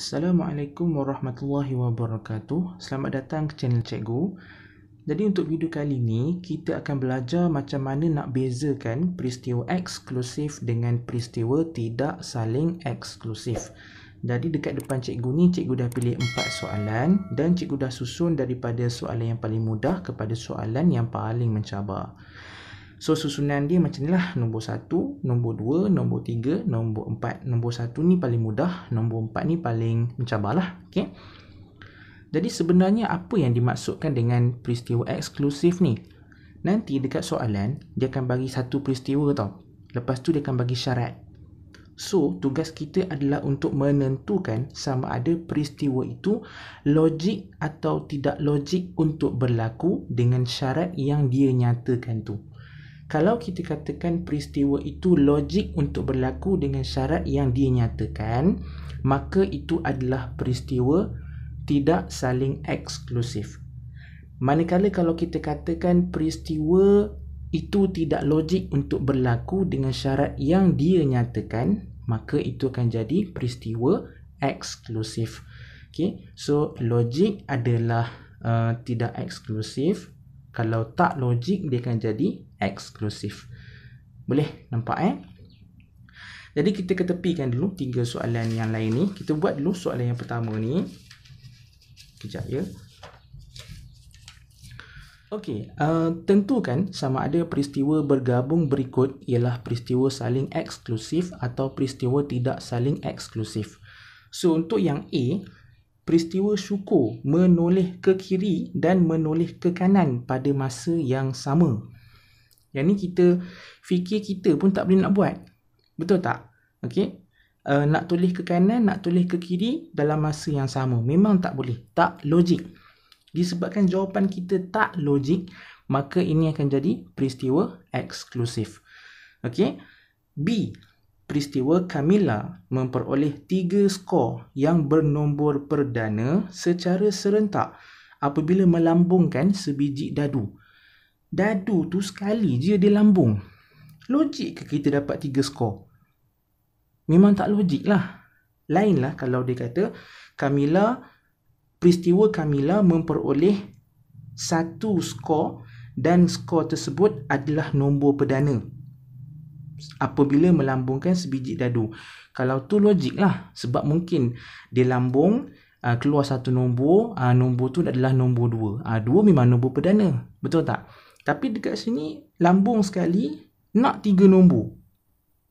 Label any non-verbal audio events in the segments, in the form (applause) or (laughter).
Assalamualaikum warahmatullahi wabarakatuh. Selamat datang ke channel Cikgu. Jadi untuk video kali ini, kita akan belajar macam mana nak bezakan peristiwa eksklusif dengan peristiwa tidak saling eksklusif. Jadi dekat depan cikgu ni, cikgu dah pilih 4 soalan dan cikgu dah susun daripada soalan yang paling mudah kepada soalan yang paling mencabar. So susunan dia macam ni lah Nombor 1, nombor 2, nombor 3, nombor 4 Nombor 1 ni paling mudah Nombor 4 ni paling mencabar lah okay? Jadi sebenarnya apa yang dimaksudkan dengan peristiwa eksklusif ni? Nanti dekat soalan Dia akan bagi satu peristiwa tau Lepas tu dia akan bagi syarat So tugas kita adalah untuk menentukan Sama ada peristiwa itu Logik atau tidak logik untuk berlaku Dengan syarat yang dia nyatakan tu kalau kita katakan peristiwa itu logik untuk berlaku dengan syarat yang dinyatakan, maka itu adalah peristiwa tidak saling eksklusif. Manakala kalau kita katakan peristiwa itu tidak logik untuk berlaku dengan syarat yang dia nyatakan, maka itu akan jadi peristiwa eksklusif. Okay, so logik adalah uh, tidak eksklusif, kalau tak logik, dia akan jadi eksklusif. Boleh nampak eh? Jadi kita ketepikan dulu tiga soalan yang lain ni. Kita buat dulu soalan yang pertama ni. Kejap ya. Okey, uh, tentukan sama ada peristiwa bergabung berikut ialah peristiwa saling eksklusif atau peristiwa tidak saling eksklusif. So untuk yang A, peristiwa syuku menoleh ke kiri dan menoleh ke kanan pada masa yang sama. Yang ni kita fikir kita pun tak boleh nak buat. Betul tak? Okey. Uh, nak toleh ke kanan, nak toleh ke kiri dalam masa yang sama. Memang tak boleh. Tak logik. Disebabkan jawapan kita tak logik, maka ini akan jadi peristiwa eksklusif. Okey. B peristiwa Camilla memperoleh tiga skor yang bernombor perdana secara serentak apabila melambungkan sebiji dadu. Dadu tu sekali je dia lambung. Logik ke kita dapat tiga skor? Memang tak logik lah. Lainlah kalau dia kata Camilla, peristiwa Camilla memperoleh satu skor dan skor tersebut adalah nombor perdana apabila melambungkan sebiji dadu. Kalau tu logik lah sebab mungkin dia lambung uh, keluar satu nombor, uh, nombor tu adalah nombor dua. Uh, dua memang nombor perdana, betul tak? Tapi dekat sini lambung sekali nak tiga nombor.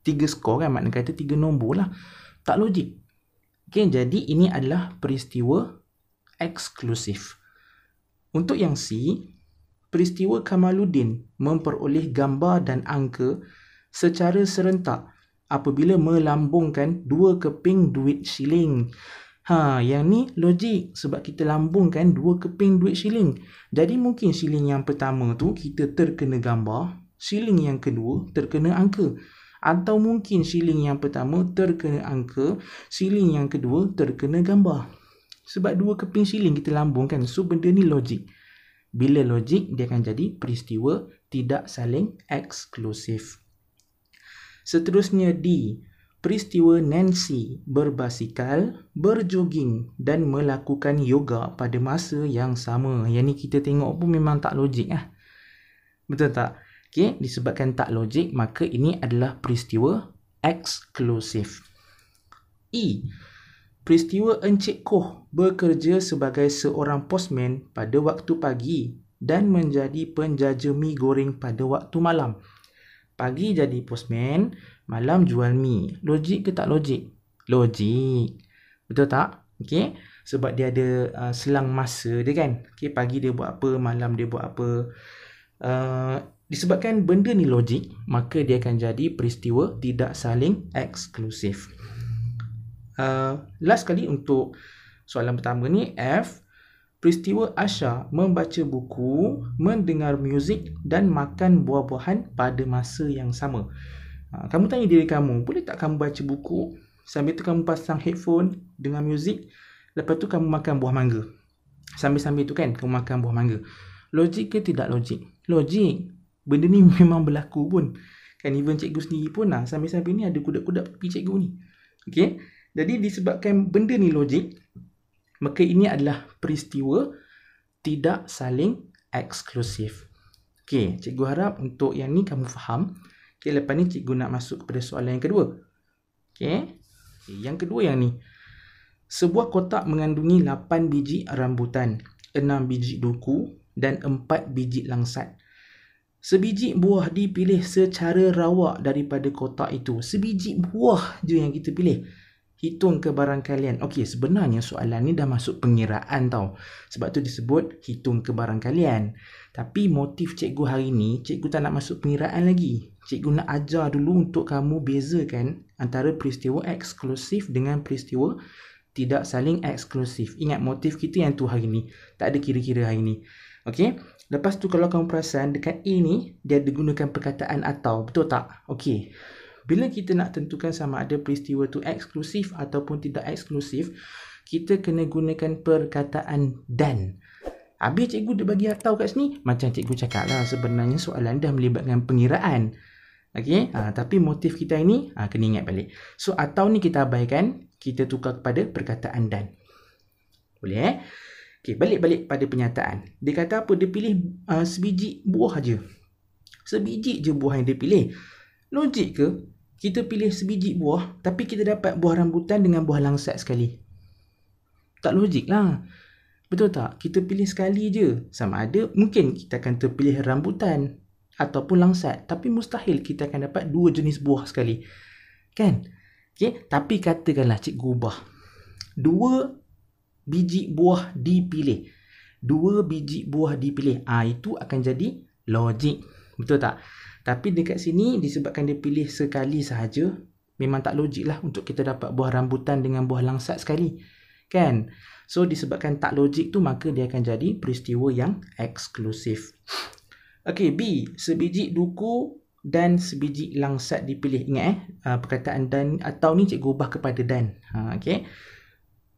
Tiga skor kan maknanya kata tiga nombor lah. Tak logik. Okay, jadi ini adalah peristiwa eksklusif. Untuk yang C, peristiwa Kamaluddin memperoleh gambar dan angka secara serentak apabila melambungkan dua keping duit shilling. Ha, yang ni logik sebab kita lambungkan dua keping duit shilling. Jadi mungkin shilling yang pertama tu kita terkena gambar, shilling yang kedua terkena angka. Atau mungkin shilling yang pertama terkena angka, shilling yang kedua terkena gambar. Sebab dua keping shilling kita lambungkan, so benda ni logik. Bila logik, dia akan jadi peristiwa tidak saling eksklusif. Seterusnya D. Peristiwa Nancy berbasikal, berjoging dan melakukan yoga pada masa yang sama. Yang ni kita tengok pun memang tak logik lah. Betul tak? Okay, disebabkan tak logik, maka ini adalah peristiwa eksklusif. E. Peristiwa Encik Koh bekerja sebagai seorang posman pada waktu pagi dan menjadi penjaja mie goreng pada waktu malam. Pagi jadi postman, malam jual mi. Logik ke tak logik? Logik. Betul tak? Okey. Sebab dia ada uh, selang masa dia kan. Okey, pagi dia buat apa, malam dia buat apa. Uh, disebabkan benda ni logik, maka dia akan jadi peristiwa tidak saling eksklusif. Uh, last kali untuk soalan pertama ni, F peristiwa Asha membaca buku, mendengar muzik dan makan buah-buahan pada masa yang sama. Ha, kamu tanya diri kamu, boleh tak kamu baca buku sambil tu kamu pasang headphone dengan muzik, lepas tu kamu makan buah mangga. Sambil-sambil tu kan kamu makan buah mangga. Logik ke tidak logik? Logik. Benda ni (laughs) memang berlaku pun. Kan even cikgu sendiri pun lah. Sambil-sambil ni ada kudak-kudak pergi cikgu ni. Okay. Jadi disebabkan benda ni logik, Maka ini adalah peristiwa tidak saling eksklusif. Okey, cikgu harap untuk yang ni kamu faham. Okey, lepas ni cikgu nak masuk kepada soalan yang kedua. Okey. Okay, yang kedua yang ni. Sebuah kotak mengandungi 8 biji rambutan, 6 biji duku dan 4 biji langsat. Sebiji buah dipilih secara rawak daripada kotak itu. Sebiji buah je yang kita pilih hitung ke barang kalian. Okey, sebenarnya soalan ni dah masuk pengiraan tau. Sebab tu disebut hitung ke barang kalian. Tapi motif cikgu hari ni, cikgu tak nak masuk pengiraan lagi. Cikgu nak ajar dulu untuk kamu bezakan antara peristiwa eksklusif dengan peristiwa tidak saling eksklusif. Ingat motif kita yang tu hari ni. Tak ada kira-kira hari ni. Okey. Lepas tu kalau kamu perasan dekat A ni, dia digunakan perkataan atau. Betul tak? Okey. Bila kita nak tentukan sama ada peristiwa tu eksklusif ataupun tidak eksklusif, kita kena gunakan perkataan dan. Habis cikgu dia bagi tahu kat sini, macam cikgu cakap lah sebenarnya soalan dah melibatkan pengiraan. Okay, ha, tapi motif kita ini ha, kena ingat balik. So, atau ni kita abaikan, kita tukar kepada perkataan dan. Boleh eh? Okay, balik-balik pada penyataan. Dia kata apa? Dia pilih uh, sebiji buah aja. Sebiji je buah yang dia pilih. Logik ke? kita pilih sebiji buah tapi kita dapat buah rambutan dengan buah langsat sekali. Tak logik lah. Betul tak? Kita pilih sekali je. Sama ada mungkin kita akan terpilih rambutan ataupun langsat. Tapi mustahil kita akan dapat dua jenis buah sekali. Kan? Okay? Tapi katakanlah cikgu ubah. Dua biji buah dipilih. Dua biji buah dipilih. Ah ha, Itu akan jadi logik. Betul tak? Tapi dekat sini disebabkan dia pilih sekali sahaja, memang tak logik lah untuk kita dapat buah rambutan dengan buah langsat sekali. Kan? So disebabkan tak logik tu maka dia akan jadi peristiwa yang eksklusif. Okay, B. Sebiji duku dan sebiji langsat dipilih. Ingat eh, ah, perkataan dan atau ni cikgu ubah kepada dan. Ha, okay.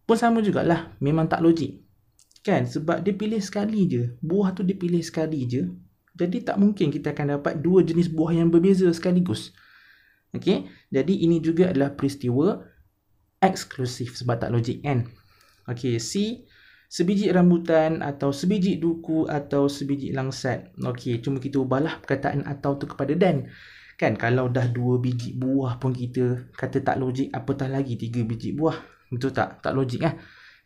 Pun sama jugalah. Memang tak logik. Kan? Sebab dia pilih sekali je. Buah tu dipilih sekali je. Jadi tak mungkin kita akan dapat dua jenis buah yang berbeza sekaligus. Okey, jadi ini juga adalah peristiwa eksklusif sebab tak logik kan. Okey, C sebiji rambutan atau sebiji duku atau sebiji langsat. Okey, cuma kita ubahlah perkataan atau tu kepada dan. Kan kalau dah dua biji buah pun kita kata tak logik apatah lagi tiga biji buah. Betul tak? Tak logik lah.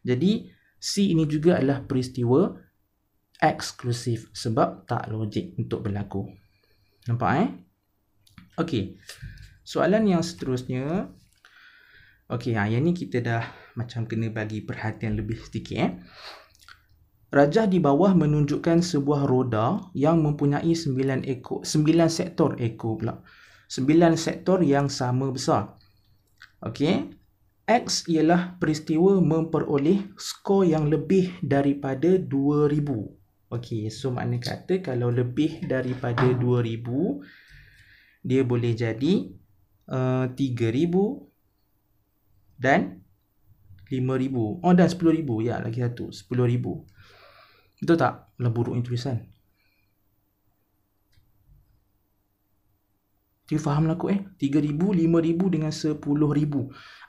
Jadi C ini juga adalah peristiwa eksklusif sebab tak logik untuk berlaku. Nampak eh? Okey. Soalan yang seterusnya. Okey, ha, yang ni kita dah macam kena bagi perhatian lebih sedikit eh. Rajah di bawah menunjukkan sebuah roda yang mempunyai 9 ekor, 9 sektor ekor pula. 9 sektor yang sama besar. Okey. X ialah peristiwa memperoleh skor yang lebih daripada Okey, so makna kata kalau lebih daripada 2000 dia boleh jadi uh, eh, 3000 dan 5000. Oh dan 10000. Ya, lagi satu, 10000. Betul tak? Lah buruk tulisan. Dia faham lah kot eh. 3,000, 5,000 dengan 10,000. Ha,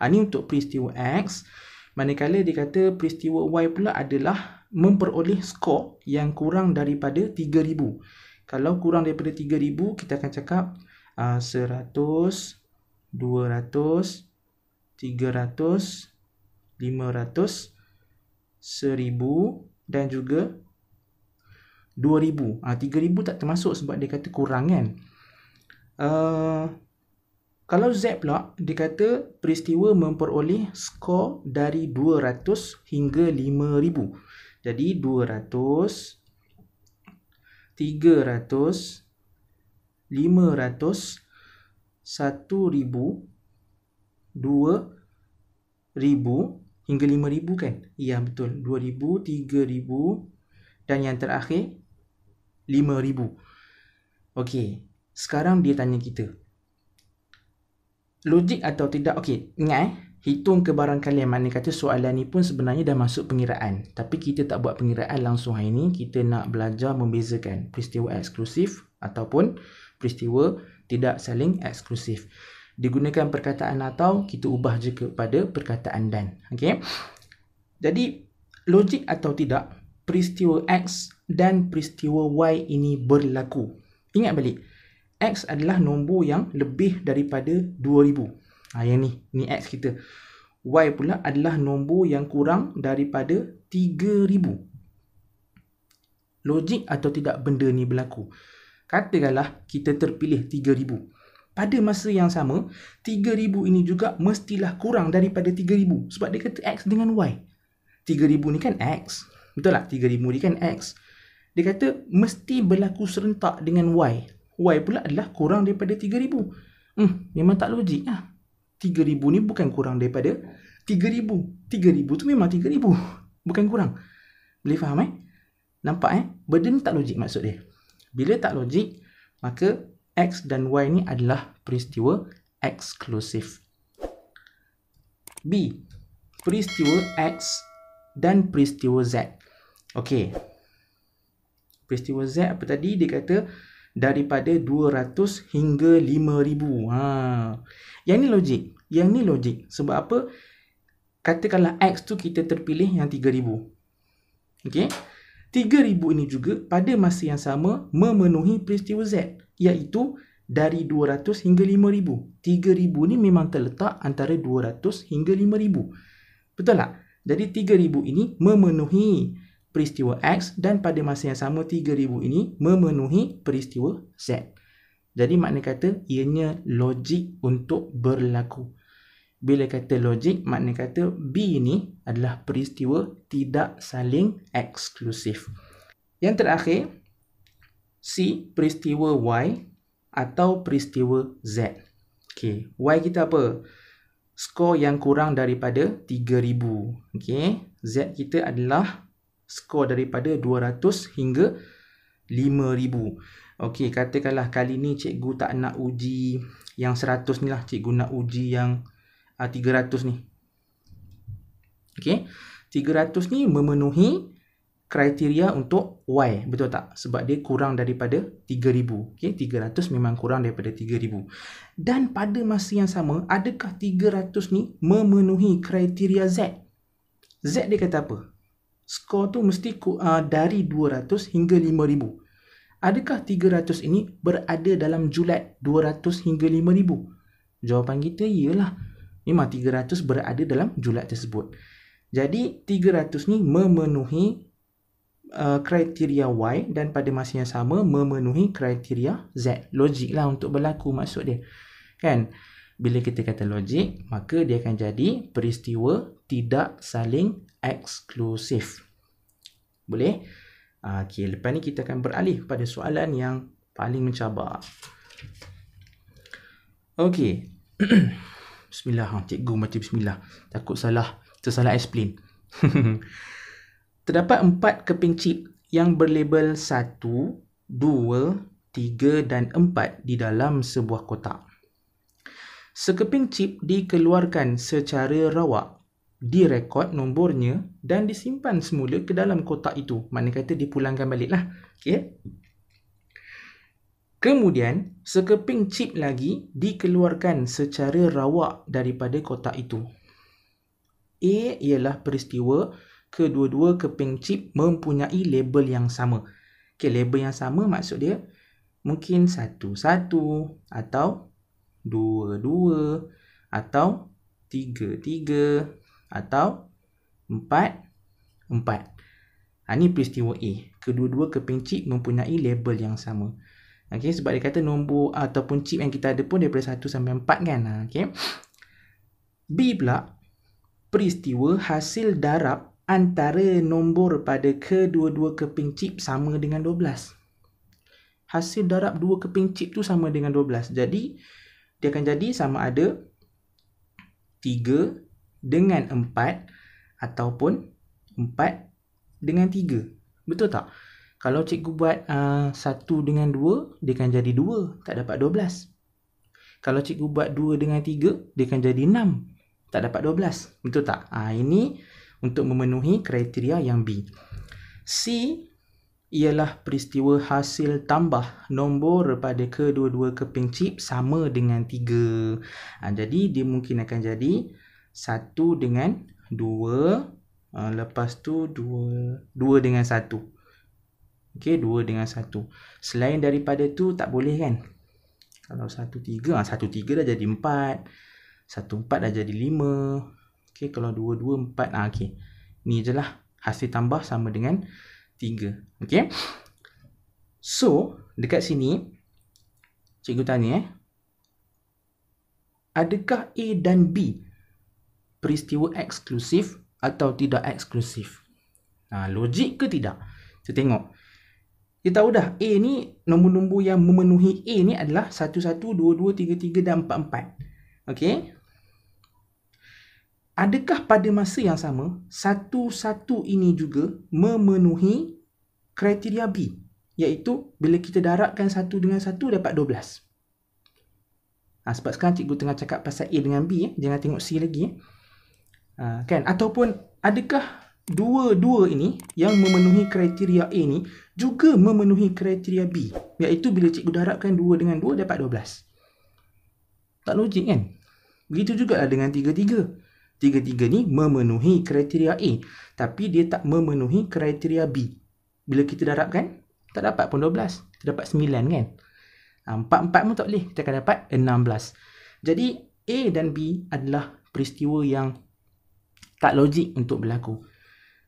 ah, ni untuk peristiwa X. Manakala dikata peristiwa Y pula adalah memperoleh skor yang kurang daripada 3,000. Kalau kurang daripada 3,000, kita akan cakap uh, 100, 200, 300, 500, 1,000 dan juga 2,000. Uh, 3,000 tak termasuk sebab dia kata kurang kan? Uh, kalau Z pula, dia kata peristiwa memperoleh skor dari 200 hingga 5000. Jadi 200, 300, hingga 500, 1000, 2000 hingga 5000 kan? Ya betul, 2000, 3000 dan yang terakhir 5000. Okey, sekarang dia tanya kita logik atau tidak okey ingat eh hitung ke barang kalian mana kata soalan ni pun sebenarnya dah masuk pengiraan tapi kita tak buat pengiraan langsung hari ni kita nak belajar membezakan peristiwa eksklusif ataupun peristiwa tidak saling eksklusif digunakan perkataan atau kita ubah je kepada perkataan dan okey jadi logik atau tidak peristiwa x dan peristiwa y ini berlaku ingat balik X adalah nombor yang lebih daripada 2000. Ha, ah, yang ni, ni X kita. Y pula adalah nombor yang kurang daripada 3000. Logik atau tidak benda ni berlaku? Katakanlah kita terpilih 3000. Pada masa yang sama, 3000 ini juga mestilah kurang daripada 3000 sebab dia kata X dengan Y. 3000 ni kan X. Betul tak? 3000 ni kan X. Dia kata mesti berlaku serentak dengan Y. Y pula adalah kurang daripada 3,000. Hmm, memang tak logik lah. 3,000 ni bukan kurang daripada 3,000. 3,000 tu memang 3,000. Bukan kurang. Boleh faham eh? Nampak eh? Benda ni tak logik maksud dia. Bila tak logik, maka X dan Y ni adalah peristiwa eksklusif. B. Peristiwa X dan peristiwa Z. Okay. Peristiwa Z apa tadi? Dia kata, daripada 200 hingga 5000. Ha. Yang ni logik. Yang ni logik. Sebab apa? Katakanlah X tu kita terpilih yang 3000. Okey. 3000 ini juga pada masa yang sama memenuhi peristiwa Z iaitu dari 200 hingga 5000. 3000 ni memang terletak antara 200 hingga 5000. Betul tak? Jadi 3000 ini memenuhi peristiwa X dan pada masa yang sama 3000 ini memenuhi peristiwa Z. Jadi makna kata ianya logik untuk berlaku. Bila kata logik, makna kata B ini adalah peristiwa tidak saling eksklusif. Yang terakhir, C peristiwa Y atau peristiwa Z. Okay. Y kita apa? Skor yang kurang daripada 3,000. Okay. Z kita adalah skor daripada 200 hingga 5000. Okey, katakanlah kali ni cikgu tak nak uji yang 100 ni lah, cikgu nak uji yang uh, ah, 300 ni. Okey. 300 ni memenuhi kriteria untuk Y, betul tak? Sebab dia kurang daripada 3000. Okey, 300 memang kurang daripada 3000. Dan pada masa yang sama, adakah 300 ni memenuhi kriteria Z? Z dia kata apa? skor tu mesti uh, dari 200 hingga 5000. Adakah 300 ini berada dalam julat 200 hingga 5000? Jawapan kita ialah memang 300 berada dalam julat tersebut. Jadi 300 ni memenuhi uh, kriteria Y dan pada masa yang sama memenuhi kriteria Z. Logiklah untuk berlaku maksud dia. Kan? Bila kita kata logik, maka dia akan jadi peristiwa tidak saling eksklusif. Boleh? Ah, okey, lepas ni kita akan beralih pada soalan yang paling mencabar. Okey. (clears throat) bismillah. Ah, cikgu macam bismillah. Takut salah. Tersalah explain. (laughs) Terdapat empat keping chip yang berlabel satu, dua, tiga dan empat di dalam sebuah kotak. Sekeping chip dikeluarkan secara rawak direkod nombornya dan disimpan semula ke dalam kotak itu. Mana kata dipulangkan baliklah. Okey. Kemudian, sekeping chip lagi dikeluarkan secara rawak daripada kotak itu. A ialah peristiwa kedua-dua keping chip mempunyai label yang sama. Okey, label yang sama maksud dia mungkin satu-satu atau dua-dua atau tiga-tiga atau 4 4. Ha ni peristiwa A. Kedua-dua keping chip mempunyai label yang sama. Okey sebab dia kata nombor ataupun chip yang kita ada pun daripada 1 sampai 4 kan. Ha, okey. B pula peristiwa hasil darab antara nombor pada kedua-dua keping chip sama dengan 12. Hasil darab dua keping chip tu sama dengan 12. Jadi dia akan jadi sama ada dengan 4 ataupun 4 dengan 3. Betul tak? Kalau cikgu buat uh, 1 dengan 2, dia akan jadi 2. Tak dapat 12. Kalau cikgu buat 2 dengan 3, dia akan jadi 6. Tak dapat 12. Betul tak? Uh, ini untuk memenuhi kriteria yang B. C ialah peristiwa hasil tambah nombor pada kedua-dua keping chip sama dengan 3. Ha, ah, jadi dia mungkin akan jadi satu dengan dua uh, lepas tu dua dua dengan satu okey dua dengan satu selain daripada tu tak boleh kan kalau satu tiga ha, satu tiga dah jadi empat satu empat dah jadi lima okey kalau dua dua empat ha, okey ni je lah hasil tambah sama dengan tiga okey so dekat sini cikgu tanya eh Adakah A dan B peristiwa eksklusif atau tidak eksklusif. Ha, logik ke tidak? Kita tengok. Kita tahu dah A ni nombor-nombor yang memenuhi A ni adalah 1, 1, 2, 2, 3, 3 dan 4, 4. Okey. Adakah pada masa yang sama, 1, 1 ini juga memenuhi kriteria B? Iaitu bila kita darabkan 1 dengan 1 dapat 12. Ha, sebab sekarang cikgu tengah cakap pasal A dengan B. Eh. Jangan tengok C lagi. Eh. Ha, kan ataupun adakah dua-dua ini yang memenuhi kriteria A ni juga memenuhi kriteria B iaitu bila cikgu darabkan dua dengan dua dapat dua belas, tak logik kan begitu juga lah dengan tiga-tiga, tiga-tiga ni memenuhi kriteria A tapi dia tak memenuhi kriteria B bila kita darabkan tak dapat pun 12 kita dapat 9 kan ha, Empat-empat pun tak boleh kita akan dapat 16 jadi A dan B adalah peristiwa yang tak logik untuk berlaku.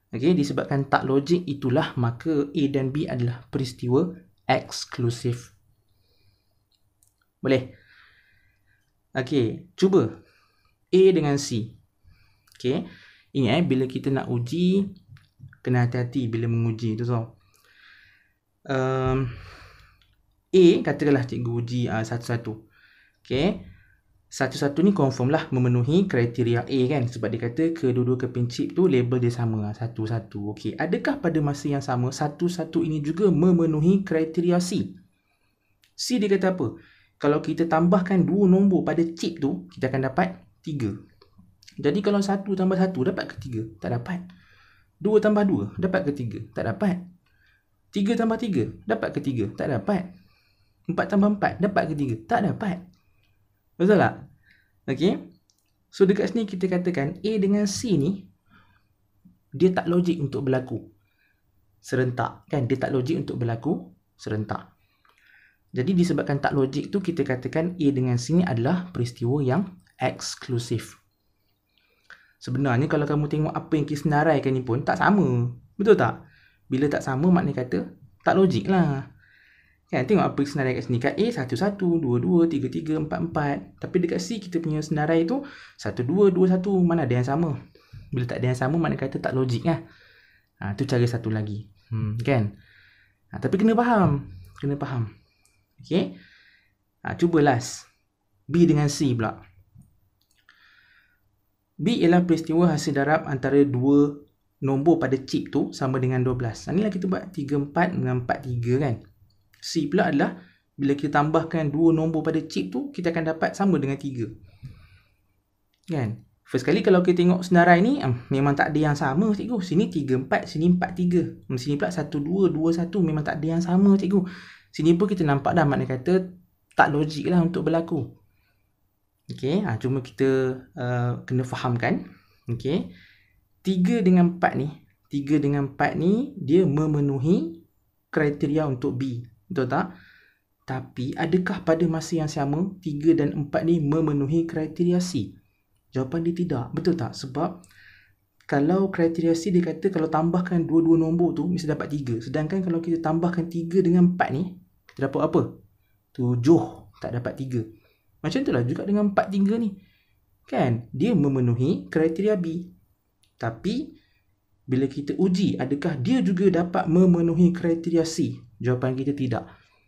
Okey, disebabkan tak logik itulah maka A dan B adalah peristiwa eksklusif. Boleh? Okey, cuba A dengan C. Okey. Ingat eh bila kita nak uji kena hati-hati bila menguji tu tau. Um, A katakanlah cikgu uji uh, satu-satu. Okey satu-satu ni confirm lah memenuhi kriteria A kan sebab dia kata kedua-dua keping tu label dia sama ah, satu-satu okey adakah pada masa yang sama satu-satu ini juga memenuhi kriteria C C dia kata apa kalau kita tambahkan dua nombor pada chip tu kita akan dapat tiga jadi kalau satu tambah satu dapat ketiga tak dapat dua tambah dua dapat ketiga tak dapat tiga tambah tiga dapat ketiga tak dapat empat tambah empat dapat ketiga tak dapat Betul hmm. tak? Okay. So dekat sini kita katakan A dengan C ni dia tak logik untuk berlaku serentak kan dia tak logik untuk berlaku serentak jadi disebabkan tak logik tu kita katakan A dengan C ni adalah peristiwa yang eksklusif sebenarnya kalau kamu tengok apa yang kita senaraikan ni pun tak sama betul tak? bila tak sama maknanya kata tak logik lah Kan, tengok apa senarai kat sini. Kat A, 1, 1, 2, 2, 3, 3, Tapi dekat C, kita punya senarai tu, 1, 2, 2, Mana ada yang sama? Bila tak ada yang sama, mana kata tak logik lah. Ha, tu cara satu lagi. Hmm, kan? Ha, tapi kena faham. Kena faham. Okay? Ha, cuba last. B dengan C pula. B ialah peristiwa hasil darab antara dua nombor pada chip tu sama dengan 12. Inilah kita buat 3, 4 dengan 4, 3 kan? C pula adalah bila kita tambahkan dua nombor pada chip tu, kita akan dapat sama dengan tiga. Kan? First kali kalau kita tengok senarai ni, eh, memang tak ada yang sama cikgu. Sini 3-4, sini 4-3. Sini pula 1-2-2-1, memang tak ada yang sama cikgu. Sini pun kita nampak dah maknanya kata tak logik lah untuk berlaku. Okay, ha, cuma kita uh, kena fahamkan. Okay, 3 dengan 4 ni, 3 dengan 4 ni dia memenuhi kriteria untuk B. Betul tak? Tapi adakah pada masa yang sama 3 dan 4 ni memenuhi kriteria C? Jawapan dia tidak. Betul tak? Sebab kalau kriteria C dia kata kalau tambahkan dua-dua nombor tu mesti dapat 3. Sedangkan kalau kita tambahkan 3 dengan 4 ni kita dapat apa? 7 tak dapat 3. Macam itulah juga dengan 4 3 ni. Kan? Dia memenuhi kriteria B. Tapi bila kita uji adakah dia juga dapat memenuhi kriteria C Jawapan kita tidak.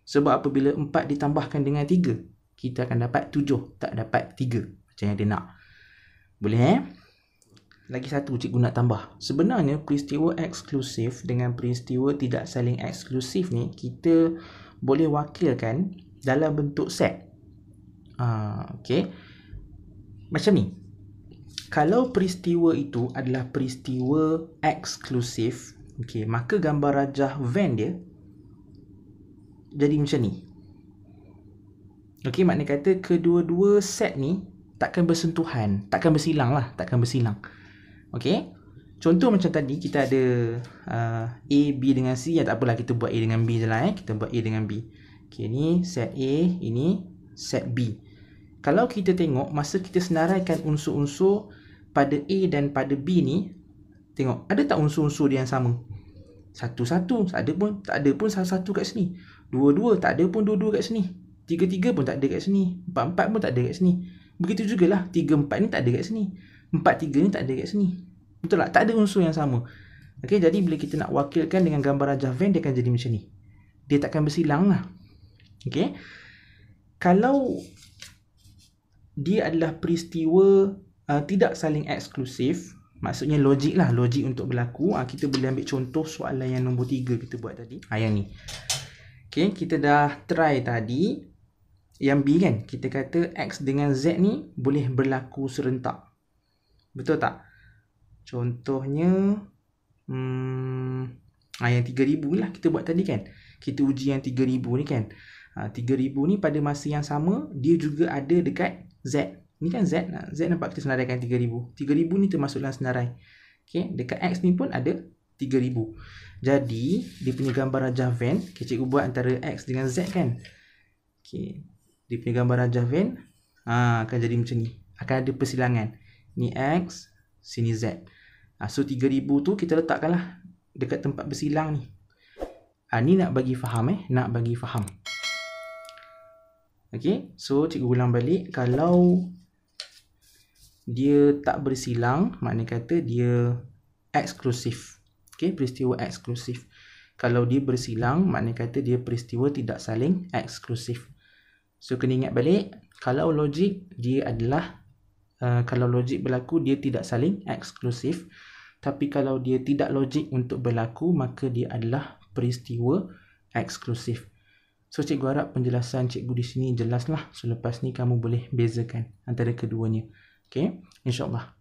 Sebab apabila 4 ditambahkan dengan 3, kita akan dapat 7, tak dapat 3 macam yang dia nak. Boleh eh? Lagi satu cikgu nak tambah. Sebenarnya peristiwa eksklusif dengan peristiwa tidak saling eksklusif ni kita boleh wakilkan dalam bentuk set. Uh, ah, okay. Macam ni. Kalau peristiwa itu adalah peristiwa eksklusif, okay, maka gambar rajah van dia jadi macam ni. Okey, maknanya kata kedua-dua set ni takkan bersentuhan, takkan bersilang lah, takkan bersilang. Okey, contoh macam tadi kita ada uh, A, B dengan C, ya tak apalah kita buat A dengan B je lah eh, kita buat A dengan B. Okey, ni set A, ini set B. Kalau kita tengok masa kita senaraikan unsur-unsur pada A dan pada B ni, tengok ada tak unsur-unsur yang sama? Satu-satu, tak ada pun, tak ada pun satu-satu kat sini. Dua-dua tak ada pun dua-dua kat sini. Tiga-tiga pun tak ada kat sini. Empat-empat pun tak ada kat sini. Begitu jugalah. Tiga-empat ni tak ada kat sini. Empat-tiga ni tak ada kat sini. Betul tak? Tak ada unsur yang sama. Okay, jadi bila kita nak wakilkan dengan gambar Rajah Van, dia akan jadi macam ni. Dia takkan bersilang lah. Okay. Kalau dia adalah peristiwa uh, tidak saling eksklusif, maksudnya logik lah, logik untuk berlaku. Uh, kita boleh ambil contoh soalan yang nombor tiga kita buat tadi. Ha, yang ni. Okay, kita dah try tadi yang B kan? Kita kata X dengan Z ni boleh berlaku serentak. Betul tak? Contohnya, hmm, ah, yang 3,000 lah kita buat tadi kan? Kita uji yang 3,000 ni kan? 3,000 ah, ni pada masa yang sama, dia juga ada dekat Z. Ni kan Z? Ah, Z nampak kita senaraikan 3,000. 3,000 ni termasuk dalam senarai. Okay, dekat X ni pun ada 3,000. Jadi, dia punya gambar rajah van okay, Cikgu buat antara X dengan Z kan okay. Dia punya gambar rajah van ha, Akan jadi macam ni Akan ada persilangan Ni X, sini Z ha, So, 3000 tu kita letakkan lah Dekat tempat bersilang ni ha, Ni nak bagi faham eh Nak bagi faham Okay, so cikgu ulang balik Kalau Dia tak bersilang Maknanya kata dia eksklusif Okay, peristiwa eksklusif. Kalau dia bersilang, maknanya kata dia peristiwa tidak saling eksklusif. So, kena ingat balik. Kalau logik, dia adalah... Uh, kalau logik berlaku, dia tidak saling eksklusif. Tapi kalau dia tidak logik untuk berlaku, maka dia adalah peristiwa eksklusif. So, cikgu harap penjelasan cikgu di sini jelaslah. So, lepas ni kamu boleh bezakan antara keduanya. Okay? InsyaAllah.